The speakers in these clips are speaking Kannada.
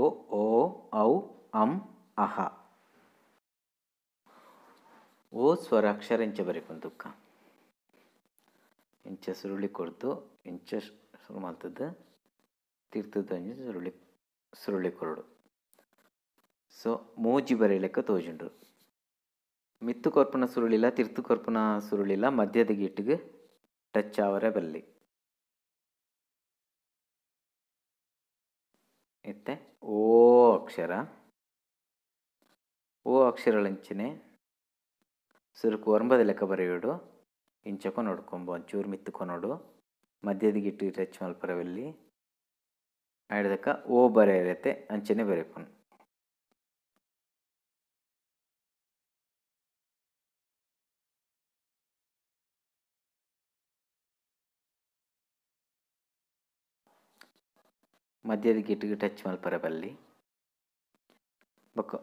ಓ ಓ ಔ ಅಂ ಅಹ ಓ ಸ್ವರ ಅಕ್ಷರ ಇಂಚೆ ದುಃಖ ಇಂಚೆ ಸುರುಳಿ ಕೊಡ್ತು ಇಂಚೆ ಶುರು ಮಾಡ್ತದ್ದು ಸುರುಳಿ ಸುರುಳಿ ಕೊರಡು ಸೊ ಮೋಜಿ ಬರೆಯಲಿಕ್ಕೆ ತೋಜುಂಡ್ರು ಮಿತ್ತು ಕೊರ್ಪನ ಸುರುಳಿಲ್ಲ ತಿರ್ತು ಕೊರ್ಪನ ಸುರುಳಿಲ್ಲ ಮಧ್ಯದ ಗೀಟಿಗೆ ಟಚ್ ಆವರೇ ಬರಲಿ ಮತ್ತು ಓ ಅಕ್ಷರ ಓ ಅಕ್ಷರಗಳಂಚನೆ ಸುರುಕು ಒರಂಬದ ಲೆಕ್ಕ ಬರೆಯೋಡು ಇಂಚಕೋ ನೋಡ್ಕೊಂಬು ಒಂಚೂರು ಮಿತ್ತುಕೊ ನೋಡು ಮಧ್ಯದಿಗಿಟ್ಟು ಟಚ್ ಮಲ್ಪರವಲ್ಲಿ ಆಡಿದಕ್ಕ ಓ ಬರೆಯತ್ತೆ ಅಂಚನೆ ಬರೆಯಕೊಂಡು ಮಧ್ಯದ ಗಿಟ್ಗೆ ಟಚ್ ಮಲ್ಪರ ಬಲ್ಲಿ ಬೊಕ್ಕ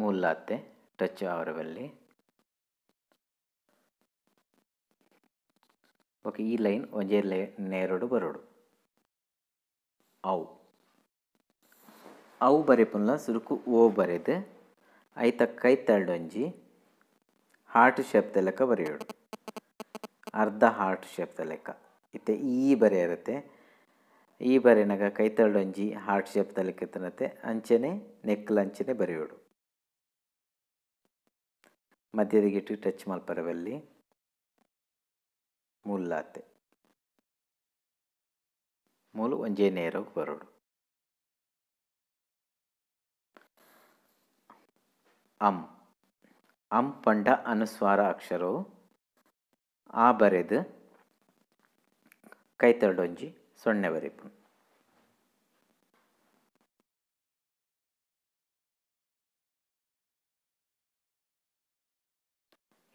ಮೂಲಾತೆ ಟಚ್ ಅವರ ಬಲ್ಲಿ ಬೊಕ್ಕ ಈ ಲೈನ್ ಒಂಜೇ ಲೈ ನೇರೋಡು ಬರೋಡು ಅವು ಅವು ಬರೆಪುನ್ಲ ಸುರುಕು ಓ ಬರೆದು ಐತ ಕೈ ತಳ್ಳೊಂಜಿ ಹಾರ್ಟ್ ಶೇಪ್ ಲೆಕ್ಕ ಬರೆಯೋಡು ಅರ್ಧ ಹಾರ್ಟ್ ಶೇಪ್ ಲೆಕ್ಕ ಇತ್ತೆ ಈ ಬರೆಯಿರುತ್ತೆ ಈ ಕೈತಳ್ಳು ಅಂಜಿ ಹಾರ್ಟ್ ತಲೆ ಕೆತ್ತನತೆ ಅಂಚೆನೆ ನೆಕ್ಲ್ ಅಂಚೆನೆ ಬರೆಯೋಡು ಮಧ್ಯದ ಗಿಟ್ಟು ಟಚ್ ಮಲ್ಪರವಲ್ಲಿ ಮುಲ್ಲಾತೆ ಮೂಲು ಒಂಜೇ ನೇರೋಗಿ ಬರೋಡು ಅಂ ಅಂ ಪಂಡ ಅನುಸ್ವಾರ ಅಕ್ಷರವು ಆ ಬರೆದು ಅಂಜಿ ಸೊನ್ನೆ ವರೆಗೂ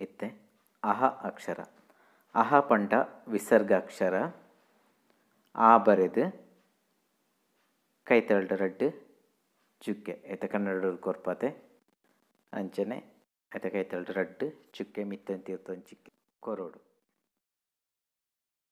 ಇತ್ತೆ ಅಹ ಅಕ್ಷರ ಅಹ ಪಂಡ ಅಕ್ಷರ ಆ ಬರೆದು ಕೈ ರಡ್ಡು ಚುಕ್ಕೆ ಐತ ಕನ್ನಡ ಕೊರ್ಪತೆ ಅಂಚನೆ ಐತ ಕೈ ರಡ್ಡು ಚುಕ್ಕೆ ಮಿತ್ತಂತಿರ್ತಂಚಿಕ್ಕೆ ಕೊರೋಡು